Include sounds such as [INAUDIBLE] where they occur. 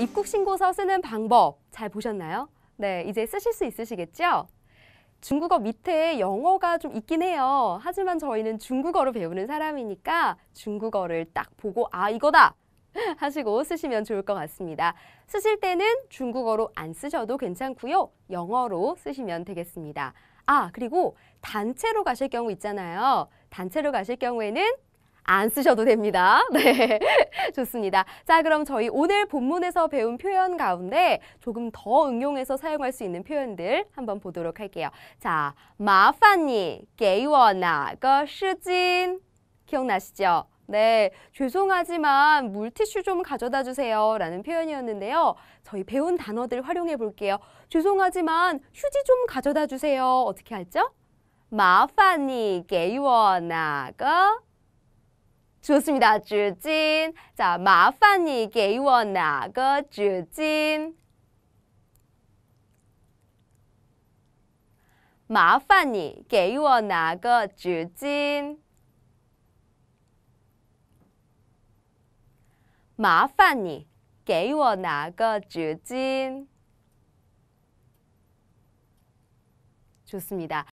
입국 신고서 쓰는 방법 잘 보셨나요? 네, 이제 쓰실 수 있으시겠죠? 중국어 밑에 영어가 좀 있긴 해요. 하지만 저희는 중국어로 배우는 사람이니까 중국어를 딱 보고 아, 이거다! [LAUGHS] 하시고 쓰시면 좋을 것 같습니다. 쓰실 때는 중국어로 안 쓰셔도 괜찮고요. 영어로 쓰시면 되겠습니다. 아, 그리고 단체로 가실 경우 있잖아요. 단체로 가실 경우에는 안 쓰셔도 됩니다. [LAUGHS] 네, 좋습니다. 자, 그럼 저희 오늘 본문에서 배운 표현 가운데 조금 더 응용해서 사용할 수 있는 표현들 한번 보도록 할게요. 자, 마판니, 게이워나거 시진 기억나시죠? 네, 죄송하지만 물티슈 좀 가져다 주세요 라는 표현이었는데요. 저희 배운 단어들 활용해 볼게요. 죄송하지만 휴지 좀 가져다 주세요. 어떻게 할죠? 마판니, 게이워나거 좋습니다. 주진. 자, 마판이 게이원 나거 주진. 마판이 게이원 나거 주진. 麻烦你给我拿个纸巾。좋습니다.